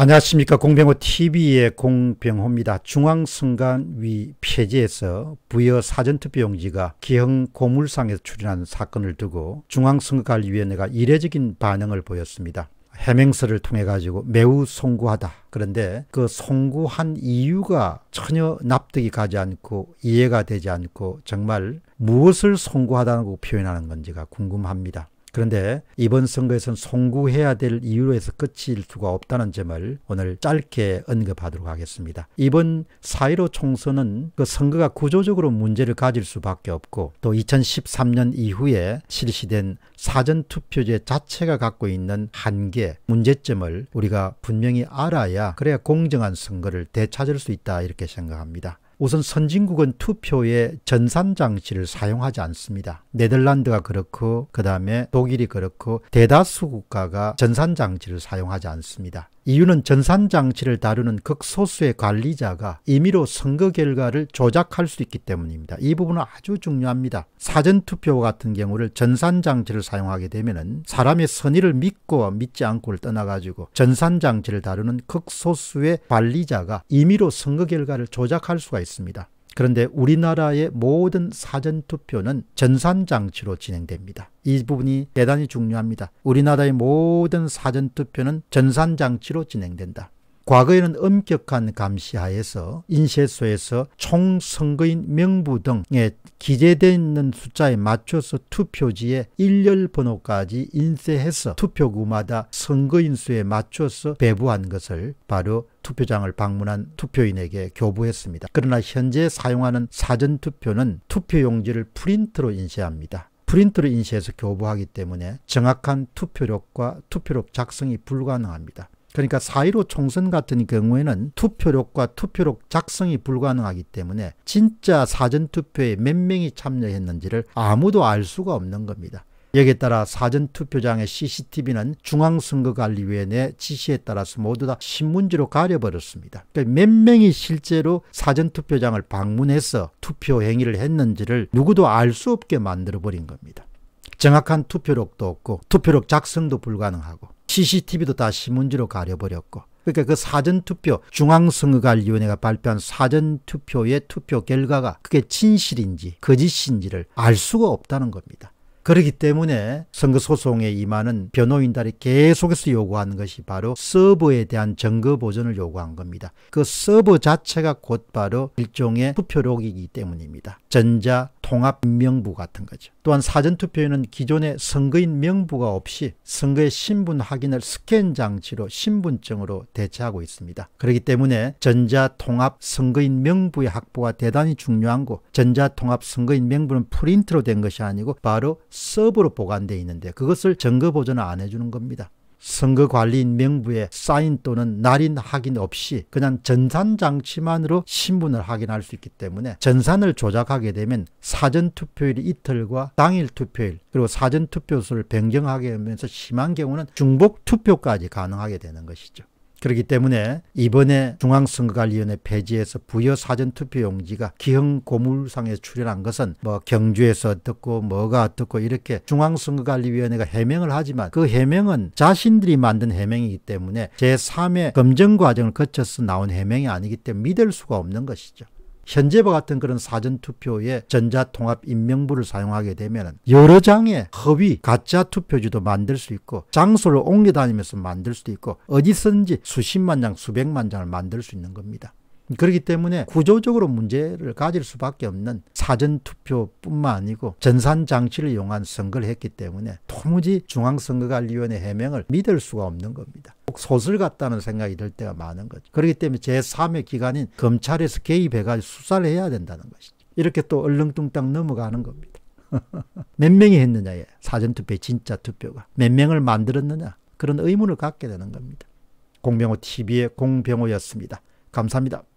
안녕하십니까 공병호TV의 공병호입니다. 중앙순간위 폐지에서 부여 사전투표용지가 기흥 고물상에서 출현한 사건을 두고 중앙선거관리위원회가 이례적인 반응을 보였습니다. 해명서를 통해 가지고 매우 송구하다. 그런데 그 송구한 이유가 전혀 납득이 가지 않고 이해가 되지 않고 정말 무엇을 송구하다고 표현하는 건지가 궁금합니다. 그런데 이번 선거에선 송구해야 될 이유로 해서 끝일 수가 없다는 점을 오늘 짧게 언급하도록 하겠습니다. 이번 4.15 총선은 그 선거가 구조적으로 문제를 가질 수밖에 없고 또 2013년 이후에 실시된 사전투표제 자체가 갖고 있는 한계, 문제점을 우리가 분명히 알아야 그래야 공정한 선거를 되찾을 수 있다 이렇게 생각합니다. 우선 선진국은 투표에 전산 장치를 사용하지 않습니다. 네덜란드가 그렇고 그 다음에 독일이 그렇고 대다수 국가가 전산 장치를 사용하지 않습니다. 이유는 전산 장치를 다루는 극소수의 관리자가 임의로 선거 결과를 조작할 수 있기 때문입니다. 이 부분은 아주 중요합니다. 사전 투표 같은 경우를 전산 장치를 사용하게 되면 사람의 선의를 믿고 믿지 않고를 떠나가지고 전산 장치를 다루는 극소수의 관리자가 임의로 선거 결과를 조작할 수가 있습니다. 있습니다. 그런데 우리나라의 모든 사전투표는 전산장치로 진행됩니다. 이 부분이 대단히 중요합니다. 우리나라의 모든 사전투표는 전산장치로 진행된다. 과거에는 엄격한 감시하에서 인쇄소에서 총선거인 명부 등에 기재되어 있는 숫자에 맞춰서 투표지에 일렬 번호까지 인쇄해서 투표구마다 선거인 수에 맞춰서 배부한 것을 바로 투표장을 방문한 투표인에게 교부했습니다. 그러나 현재 사용하는 사전투표는 투표용지를 프린트로 인쇄합니다. 프린트로 인쇄해서 교부하기 때문에 정확한 투표력과 투표록 작성이 불가능합니다. 그러니까 4.15 총선 같은 경우에는 투표력과 투표록 작성이 불가능하기 때문에 진짜 사전투표에 몇 명이 참여했는지를 아무도 알 수가 없는 겁니다. 여기에 따라 사전투표장의 CCTV는 중앙선거관리위원회 의 지시에 따라서 모두 다 신문지로 가려버렸습니다. 그러니까 몇 명이 실제로 사전투표장을 방문해서 투표 행위를 했는지를 누구도 알 수 없게 만들어버린 겁니다. 정확한 투표록도 없고 투표록 작성도 불가능하고 CCTV도 다 신문지로 가려버렸고 그러니까 그 사전투표 중앙선거관리위원회가 발표한 사전투표의 투표 결과가 그게 진실인지 거짓인지를 알 수가 없다는 겁니다. 그렇기 때문에 선거소송에 임하는 변호인단이 계속해서 요구하는 것이 바로 서버에 대한 증거 보존을 요구한 겁니다. 그 서버 자체가 곧바로 일종의 투표록이기 때문입니다. 전자 통합명부 같은 거죠. 또한 사전투표에는 기존의 선거인 명부가 없이 선거의 신분 확인을 스캔 장치로 신분증으로 대체하고 있습니다. 그렇기 때문에 전자통합 선거인 명부의 확보가 대단히 중요한 고 전자통합 선거인 명부는 프린트로 된 것이 아니고 바로 서브로 보관되어 있는데 그것을 증거 보존을 안 해주는 겁니다. 선거관리인 명부에 사인 또는 날인 확인 없이 그냥 전산장치만으로 신분을 확인할 수 있기 때문에 전산을 조작하게 되면 사전투표일 이틀과 당일투표일 그리고 사전투표수를 변경하게 되면서 심한 경우는 중복투표까지 가능하게 되는 것이죠. 그렇기 때문에 이번에 중앙선거관리위원회 폐지에서 부여 사전투표용지가 기흥 고물상에 출연한 것은 뭐 경주에서 듣고 뭐가 듣고 이렇게 중앙선거관리위원회가 해명을 하지만 그 해명은 자신들이 만든 해명이기 때문에 제3의 검증 과정을 거쳐서 나온 해명이 아니기 때문에 믿을 수가 없는 것이죠. 현재와 같은 그런 사전투표에 전자통합 임명부를 사용하게 되면 여러 장의 허위 가짜 투표지도 만들 수 있고 장소를 옮겨다니면서 만들 수도 있고 어디선지 수십만 장 수백만 장을 만들 수 있는 겁니다. 그렇기 때문에 구조적으로 문제를 가질 수밖에 없는 사전투표뿐만 아니고 전산장치를 이용한 선거를 했기 때문에 도무지 중앙선거관리위원회 해명을 믿을 수가 없는 겁니다. 소설 같다는 생각이 들 때가 많은 거죠. 그렇기 때문에 제3의 기관인 검찰에서 개입해가지고 수사를 해야 된다는 것이죠. 이렇게 또 얼렁뚱땅 넘어가는 겁니다. 몇 명이 했느냐에 사전투표 진짜 투표가 몇 명을 만들었느냐 그런 의문을 갖게 되는 겁니다. 공병호 TV의 공병호였습니다. 감사합니다.